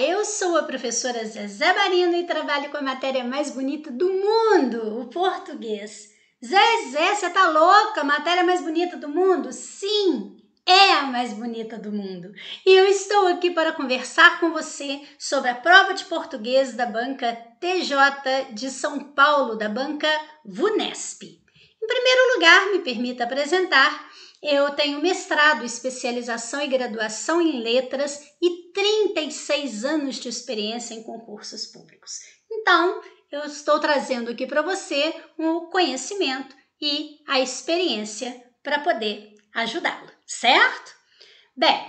Olá, eu sou a professora Zezé Barino e trabalho com a matéria mais bonita do mundo, o português. Zezé, você tá louca? A matéria mais bonita do mundo? Sim, é a mais bonita do mundo. E eu estou aqui para conversar com você sobre a prova de português da banca TJ de São Paulo, da banca VUNESP. Em primeiro lugar, me permita apresentar eu tenho mestrado, especialização e graduação em letras e 36 anos de experiência em concursos públicos. Então, eu estou trazendo aqui para você o um conhecimento e a experiência para poder ajudá-lo, certo? Bem,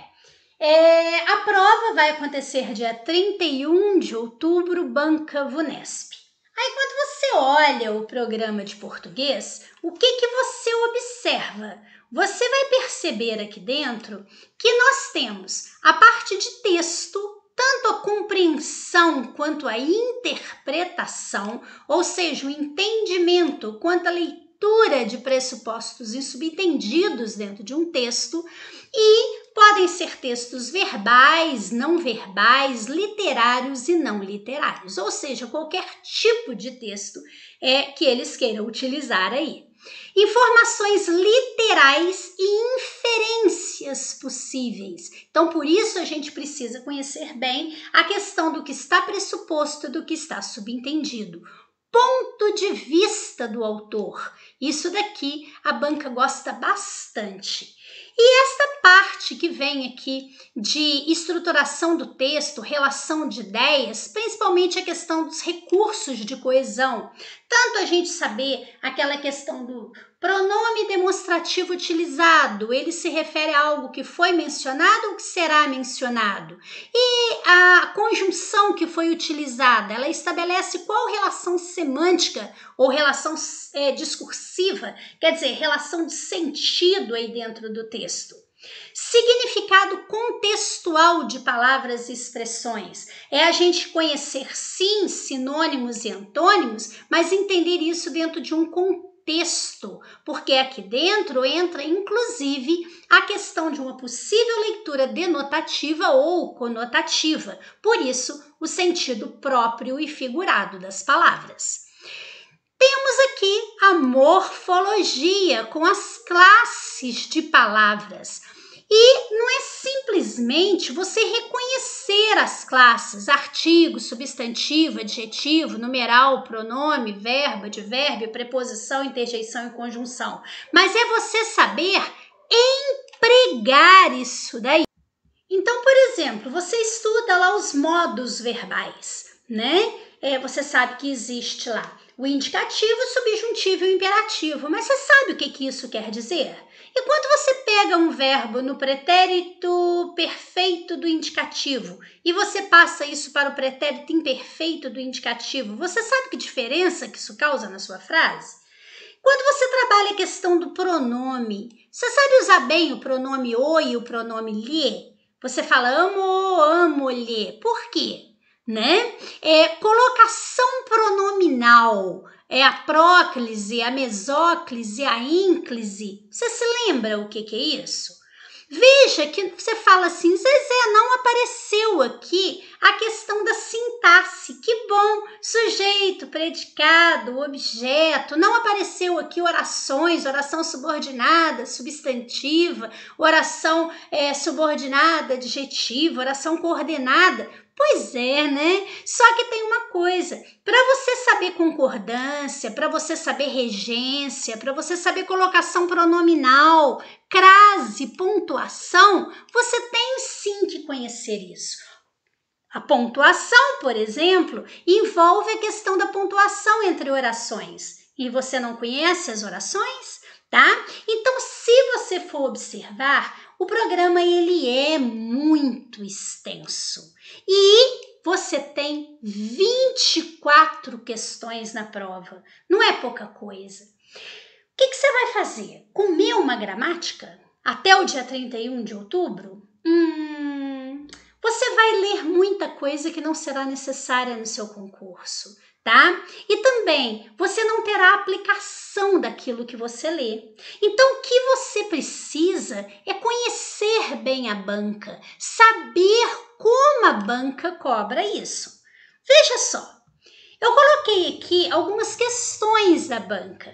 é, a prova vai acontecer dia 31 de outubro, Banca Vunesp. Aí, quando você olha o programa de português, o que, que você observa? você vai perceber aqui dentro que nós temos a parte de texto, tanto a compreensão quanto a interpretação, ou seja, o entendimento quanto a leitura de pressupostos e subentendidos dentro de um texto, e Podem ser textos verbais, não verbais, literários e não literários, ou seja, qualquer tipo de texto é que eles queiram utilizar aí. Informações literais e inferências possíveis. Então, por isso a gente precisa conhecer bem a questão do que está pressuposto, do que está subentendido ponto de vista do autor. Isso daqui a banca gosta bastante. E esta parte que vem aqui de estruturação do texto, relação de ideias, principalmente a questão dos recursos de coesão. Tanto a gente saber aquela questão do Pronome demonstrativo utilizado, ele se refere a algo que foi mencionado ou que será mencionado. E a conjunção que foi utilizada, ela estabelece qual relação semântica ou relação é, discursiva, quer dizer, relação de sentido aí dentro do texto. Significado contextual de palavras e expressões é a gente conhecer sim sinônimos e antônimos, mas entender isso dentro de um contexto texto, porque aqui dentro entra inclusive a questão de uma possível leitura denotativa ou conotativa, por isso o sentido próprio e figurado das palavras. Temos aqui a morfologia com as classes de palavras. E não é simplesmente você reconhecer as classes, artigo, substantivo, adjetivo, numeral, pronome, verbo, advérbio, preposição, interjeição e conjunção, mas é você saber empregar isso daí. Então, por exemplo, você estuda lá os modos verbais, né? É, você sabe que existe lá o indicativo, o subjuntivo e o imperativo, mas você sabe o que, que isso quer dizer? E quando você pega um verbo no pretérito perfeito do indicativo e você passa isso para o pretérito imperfeito do indicativo, você sabe que diferença que isso causa na sua frase? Quando você trabalha a questão do pronome, você sabe usar bem o pronome o e o pronome lhe? Você fala amo, amo-lhe. Por quê? Né? É, colocação pronominal é a próclise, a mesóclise, a ínclise. Você se lembra o que, que é isso? Veja que você fala assim, Zezé, não apareceu aqui a questão da sintaxe. Que bom! Sujeito, predicado, objeto. Não apareceu aqui orações, oração subordinada, substantiva, oração é, subordinada, adjetiva, oração coordenada. Pois é, né? Só que tem uma coisa: para você saber concordância, para você saber regência, para você saber colocação pronominal, crase, pontuação, você tem sim que conhecer isso. A pontuação, por exemplo, envolve a questão da pontuação entre orações. E você não conhece as orações? Tá? Então, se você for observar, o programa ele é muito extenso e você tem 24 questões na prova. Não é pouca coisa. O que, que você vai fazer? Comer uma gramática até o dia 31 de outubro? Hum, você vai ler muita coisa que não será necessária no seu concurso tá? E também você não terá aplicação daquilo que você lê. Então, o que você precisa é conhecer bem a banca, saber como a banca cobra isso. Veja só, eu coloquei aqui algumas questões da banca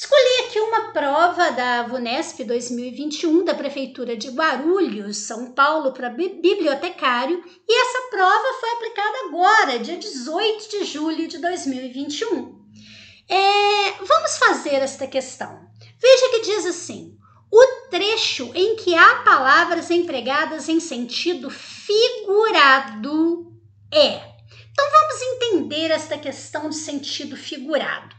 Escolhi aqui uma prova da VUNESP 2021 da Prefeitura de Guarulhos, São Paulo, para bibliotecário, e essa prova foi aplicada agora, dia 18 de julho de 2021. É, vamos fazer esta questão. Veja que diz assim: o trecho em que há palavras empregadas em sentido figurado é. Então vamos entender esta questão de sentido figurado.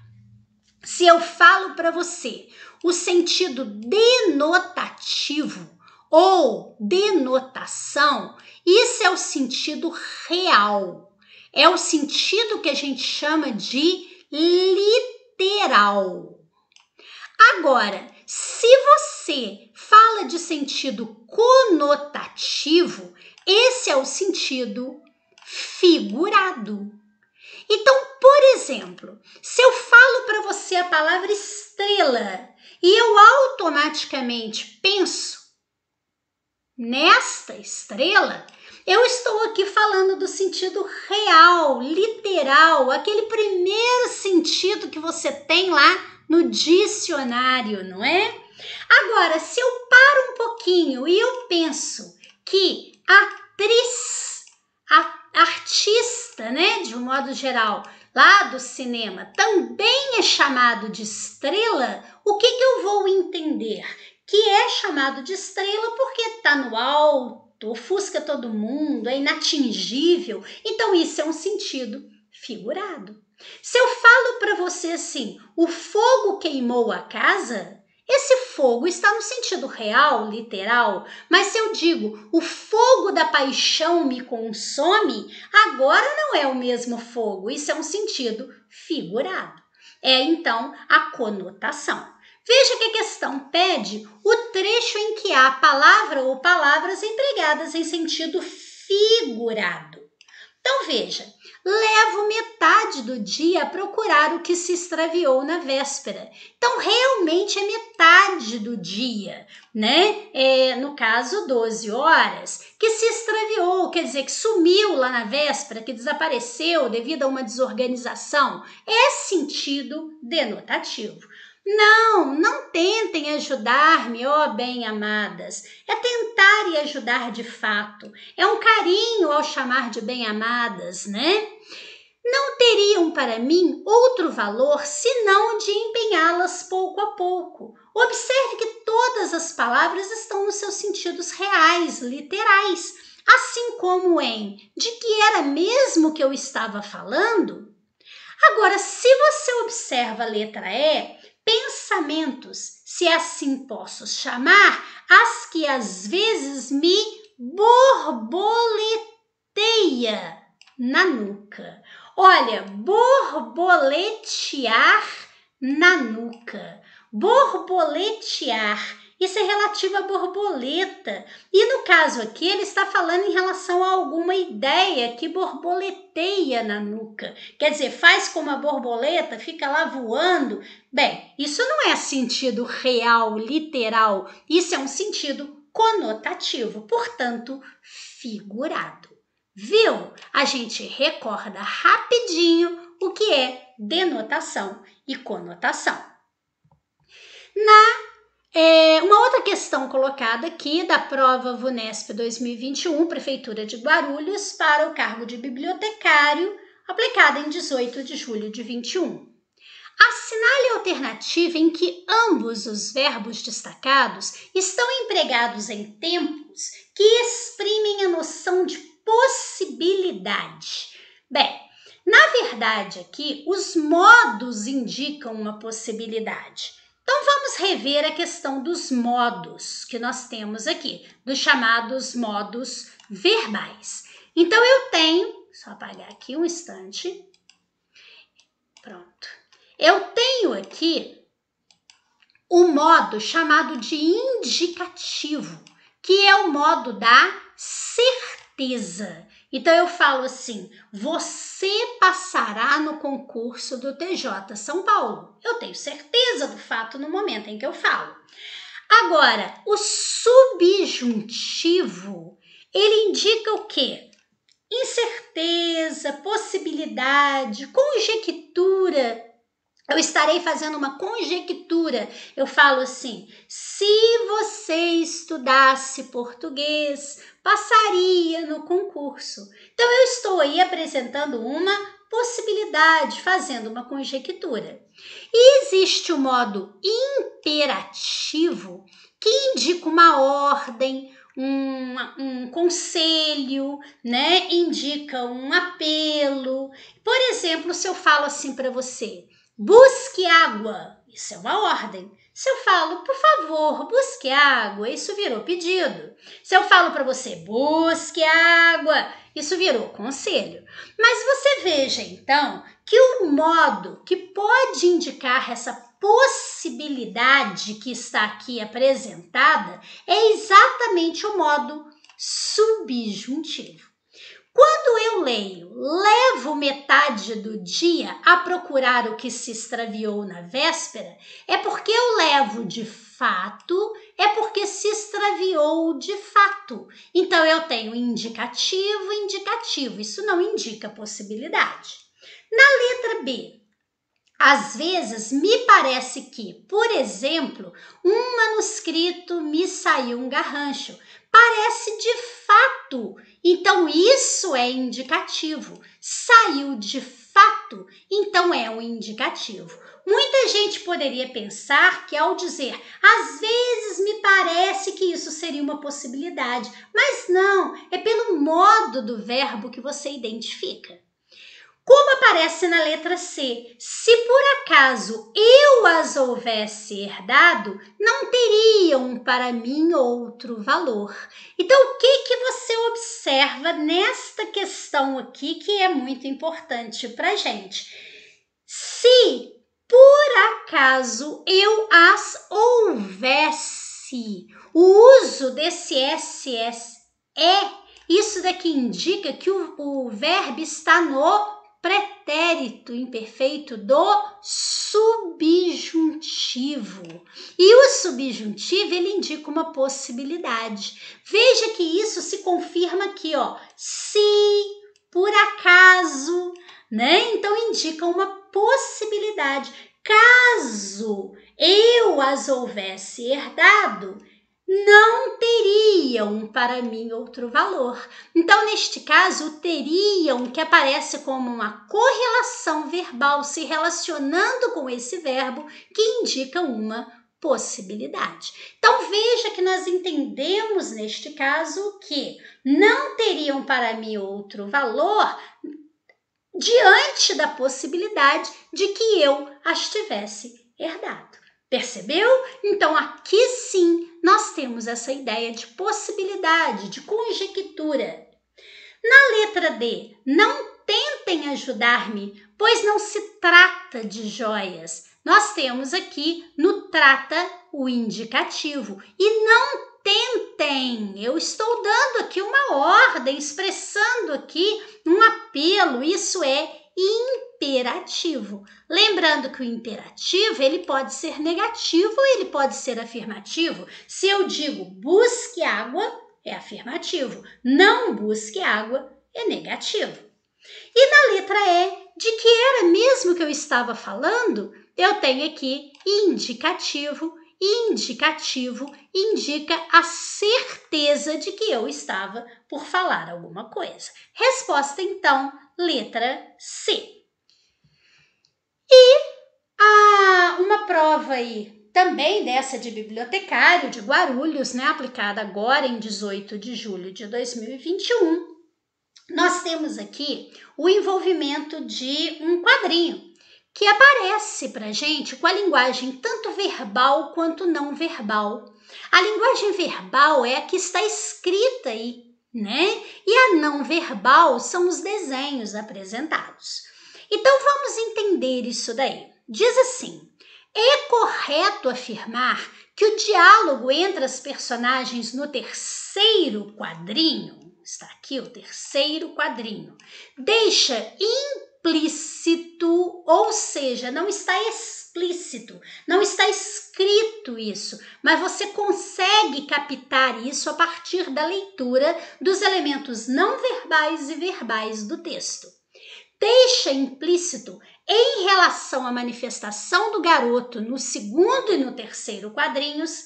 Se eu falo para você o sentido denotativo ou denotação, isso é o sentido real. É o sentido que a gente chama de literal. Agora, se você fala de sentido conotativo, esse é o sentido figurado. Então, por exemplo, se eu falo para você a palavra estrela e eu automaticamente penso nesta estrela, eu estou aqui falando do sentido real, literal, aquele primeiro sentido que você tem lá no dicionário, não é? Agora, se eu paro um pouquinho e eu penso que atriz artista, né, de um modo geral, lá do cinema, também é chamado de estrela, o que, que eu vou entender? Que é chamado de estrela porque está no alto, ofusca todo mundo, é inatingível. Então, isso é um sentido figurado. Se eu falo para você assim, o fogo queimou a casa, esse fogo está no sentido real, literal, mas se eu digo o fogo da paixão me consome, agora não é o mesmo fogo, isso é um sentido figurado. É então a conotação. Veja que a questão pede o trecho em que há palavra ou palavras empregadas em sentido figurado. Então veja, levo metade do dia a procurar o que se extraviou na véspera. Então realmente é metade do dia, né? É, no caso, 12 horas, que se extraviou, quer dizer, que sumiu lá na véspera, que desapareceu devido a uma desorganização. É sentido denotativo. Não, não tentem ajudar-me, ó bem-amadas. É tentar e ajudar de fato. É um carinho ao chamar de bem-amadas, né? Não teriam para mim outro valor senão de empenhá-las pouco a pouco. Observe que todas as palavras estão nos seus sentidos reais, literais, assim como em de que era mesmo que eu estava falando. Agora, se você observa a letra E, pensamentos, se assim posso chamar, as que às vezes me borboleteia na nuca. Olha, borboletear na nuca. Borboletear isso é relativo à borboleta. E no caso aqui, ele está falando em relação a alguma ideia que borboleteia na nuca. Quer dizer, faz como a borboleta, fica lá voando. Bem, isso não é sentido real, literal. Isso é um sentido conotativo, portanto, figurado. Viu? A gente recorda rapidinho o que é denotação e conotação. Na é, uma outra questão colocada aqui da prova VUNESP 2021, Prefeitura de Guarulhos, para o cargo de bibliotecário, aplicada em 18 de julho de 21. Assinale a alternativa em que ambos os verbos destacados estão empregados em tempos que exprimem a noção de possibilidade. Bem, na verdade, aqui os modos indicam uma possibilidade então vamos rever a questão dos modos que nós temos aqui, dos chamados modos verbais. Então eu tenho, só apagar aqui um instante. Pronto. Eu tenho aqui o modo chamado de indicativo, que é o modo da certeza. Então eu falo assim: você passará no concurso do TJ São Paulo. Eu tenho certeza do fato no momento em que eu falo. Agora, o subjuntivo, ele indica o quê? Incerteza, possibilidade, conjectura eu estarei fazendo uma conjectura. Eu falo assim: se você estudasse português, passaria no concurso. Então, eu estou aí apresentando uma possibilidade, fazendo uma conjectura. E existe o modo imperativo que indica uma ordem, um, um, conselho, né? Indica um apelo. Por exemplo, se eu falo assim para você, Busque água! Isso é uma ordem. Se eu falo, por favor, busque água, isso virou pedido. Se eu falo para você, busque água, isso virou conselho. Mas você veja então que o modo que pode indicar essa possibilidade que está aqui apresentada é exatamente o modo subjuntivo. Quando eu leio, levo metade do dia a procurar o que se extraviou na véspera, é porque eu levo de fato, é porque se extraviou de fato. Então eu tenho indicativo, indicativo, isso não indica possibilidade. Na letra B, às vezes me parece que, por exemplo, um manuscrito me saiu um garrancho. Parece de fato então, isso é indicativo. Saiu de fato, então é um indicativo. Muita gente poderia pensar que, ao dizer às vezes me parece que isso seria uma possibilidade, mas não, é pelo modo do verbo que você identifica como aparece na letra C. Se por acaso eu as houvesse herdado, não teriam para mim outro valor. Então, o que, que você observa nesta questão aqui que é muito importante para gente? Se por acaso eu as houvesse, o uso desse SS é. Isso daqui indica que o, o verbo está no pretérito imperfeito do subjuntivo. E o subjuntivo ele indica uma possibilidade. Veja que isso se confirma aqui, ó. Se por acaso, né? Então indica uma possibilidade. Caso eu as houvesse herdado, não teriam para mim outro valor. Então, neste caso, teriam, que aparece como uma correlação verbal se relacionando com esse verbo, que indica uma possibilidade. Então, veja que nós entendemos neste caso que não teriam para mim outro valor diante da possibilidade de que eu as tivesse herdado. Percebeu? Então aqui sim nós temos essa ideia de possibilidade, de conjectura. Na letra D, não tentem ajudar-me, pois não se trata de joias. Nós temos aqui no trata o indicativo e não tentem. Eu estou dando aqui uma ordem, expressando aqui um apelo. Isso é imperativo. Lembrando que o imperativo, ele pode ser negativo, ele pode ser afirmativo. Se eu digo busque água, é afirmativo. Não busque água, é negativo. E na letra E, de que era mesmo que eu estava falando, eu tenho aqui indicativo indicativo indica a certeza de que eu estava por falar alguma coisa. Resposta então letra C. E há uma prova aí, também dessa de bibliotecário de Guarulhos, né, aplicada agora em 18 de julho de 2021. Nós temos aqui o envolvimento de um quadrinho que aparece para gente com a linguagem tanto verbal quanto não verbal. A linguagem verbal é a que está escrita aí né? E a não verbal são os desenhos apresentados. Então vamos entender isso daí. Diz assim: é correto afirmar que o diálogo entre as personagens no terceiro quadrinho, está aqui o terceiro quadrinho, deixa implícito, ou seja, não está explícito explícito, não está escrito isso, mas você consegue captar isso a partir da leitura dos elementos não verbais e verbais do texto. Deixa implícito em relação à manifestação do garoto no segundo e no terceiro quadrinhos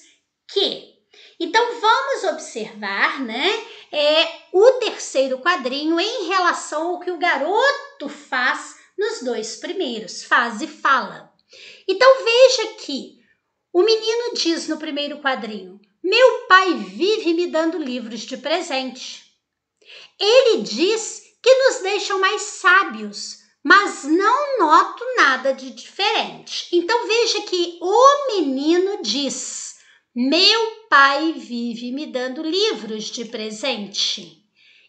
que então vamos observar, né, é, o terceiro quadrinho em relação ao que o garoto faz nos dois primeiros, faz e fala. Então veja que o menino diz no primeiro quadrinho: Meu pai vive me dando livros de presente. Ele diz que nos deixam mais sábios, mas não noto nada de diferente. Então veja que o menino diz: Meu pai vive me dando livros de presente.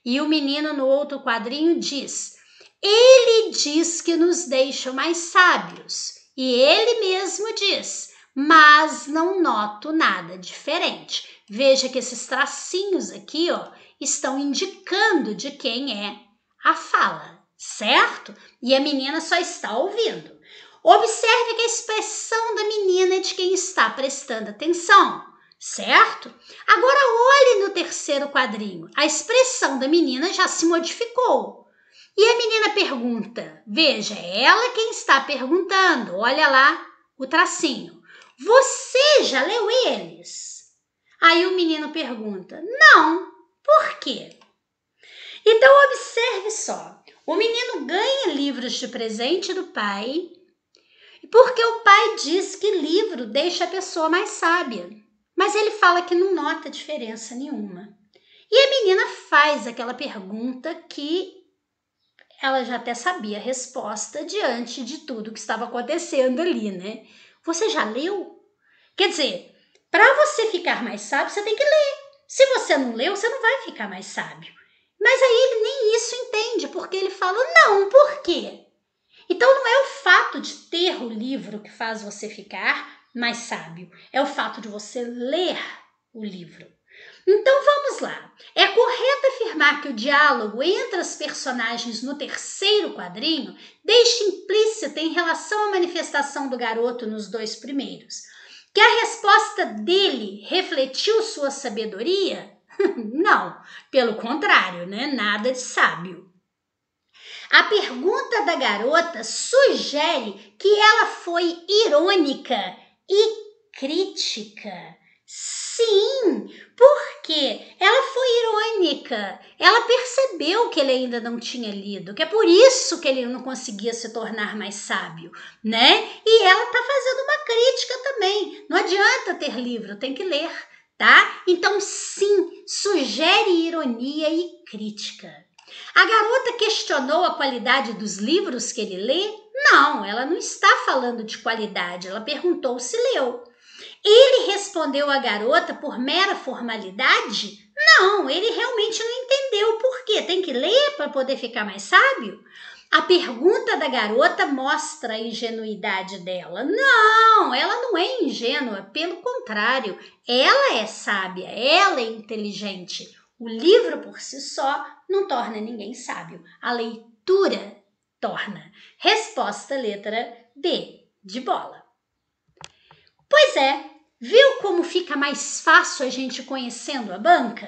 E o menino no outro quadrinho diz: Ele diz que nos deixam mais sábios. E ele mesmo diz: mas não noto nada diferente. Veja que esses tracinhos aqui, ó, estão indicando de quem é a fala, certo? E a menina só está ouvindo. Observe que a expressão da menina é de quem está prestando atenção, certo? Agora olhe no terceiro quadrinho. A expressão da menina já se modificou. E a menina pergunta: veja, é ela quem está perguntando, olha lá o tracinho. Você já leu eles? Aí o menino pergunta: não, por quê? Então observe só: o menino ganha livros de presente do pai, porque o pai diz que livro deixa a pessoa mais sábia, mas ele fala que não nota diferença nenhuma. E a menina faz aquela pergunta que ela já até sabia a resposta diante de tudo que estava acontecendo ali, né? Você já leu? Quer dizer, para você ficar mais sábio, você tem que ler. Se você não leu, você não vai ficar mais sábio. Mas aí ele nem isso entende, porque ele fala, não, por quê? Então não é o fato de ter o livro que faz você ficar mais sábio, é o fato de você ler o livro. Então vamos lá. É correto afirmar que o diálogo entre as personagens no terceiro quadrinho deixa implícita em relação à manifestação do garoto nos dois primeiros, que a resposta dele refletiu sua sabedoria? Não, pelo contrário, né? Nada de sábio. A pergunta da garota sugere que ela foi irônica e crítica Sim, porque ela foi irônica. Ela percebeu que ele ainda não tinha lido, que é por isso que ele não conseguia se tornar mais sábio, né? E ela tá fazendo uma crítica também. Não adianta ter livro, tem que ler, tá? Então, sim, sugere ironia e crítica. A garota questionou a qualidade dos livros que ele lê? Não, ela não está falando de qualidade, ela perguntou se leu. Ele respondeu à garota por mera formalidade? Não, ele realmente não entendeu o porquê. Tem que ler para poder ficar mais sábio? A pergunta da garota mostra a ingenuidade dela. Não, ela não é ingênua, pelo contrário, ela é sábia, ela é inteligente. O livro por si só não torna ninguém sábio, a leitura torna. Resposta letra B, de bola. Pois é, Viu como fica mais fácil a gente conhecendo a banca?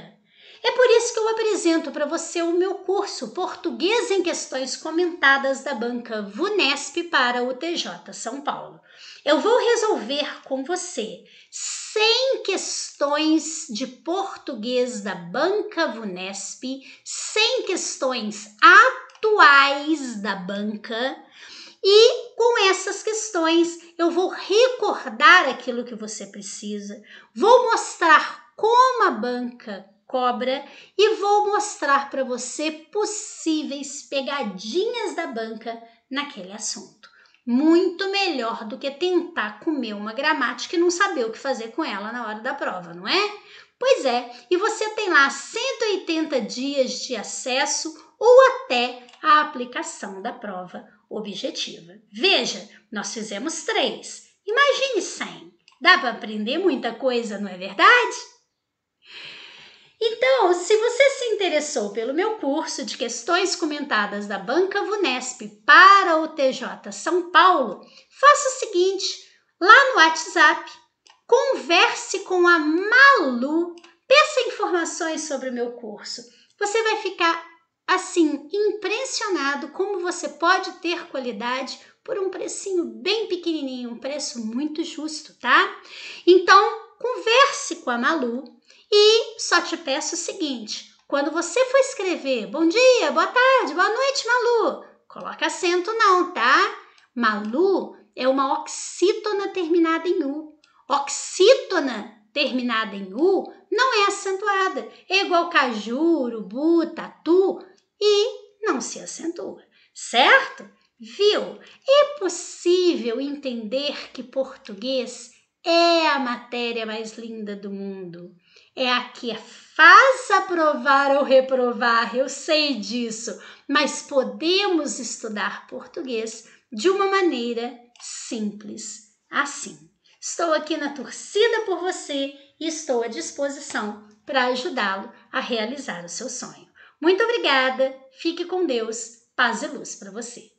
É por isso que eu apresento para você o meu curso Português em Questões Comentadas da banca VUNESP para o TJ São Paulo. Eu vou resolver com você 100 questões de português da banca VUNESP, 100 questões atuais da banca e com essas questões questões, eu vou recordar aquilo que você precisa, vou mostrar como a banca cobra e vou mostrar para você possíveis pegadinhas da banca naquele assunto. Muito melhor do que tentar comer uma gramática e não saber o que fazer com ela na hora da prova, não é? Pois é, e você tem lá 180 dias de acesso ou até a aplicação da prova objetiva. Veja, nós fizemos três. Imagine cem. Dá para aprender muita coisa, não é verdade? Então, se você se interessou pelo meu curso de questões comentadas da Banca Vunesp para o TJ São Paulo, faça o seguinte: lá no WhatsApp, converse com a Malu, peça informações sobre o meu curso. Você vai ficar assim, impressionado como você pode ter qualidade por um precinho bem pequenininho, um preço muito justo, tá? Então, converse com a Malu e só te peço o seguinte: quando você for escrever bom dia, boa tarde, boa noite, Malu, coloca acento não, tá? Malu é uma oxítona terminada em U. Oxítona terminada em U não é acentuada. É igual caju, urubu, tatu, e não se acentua, certo? Viu? É possível entender que português é a matéria mais linda do mundo. É a que faz aprovar ou reprovar, eu sei disso, mas podemos estudar português de uma maneira simples assim. Estou aqui na torcida por você e estou à disposição para ajudá-lo a realizar o seu sonho. Muito obrigada, fique com Deus, paz e luz para você.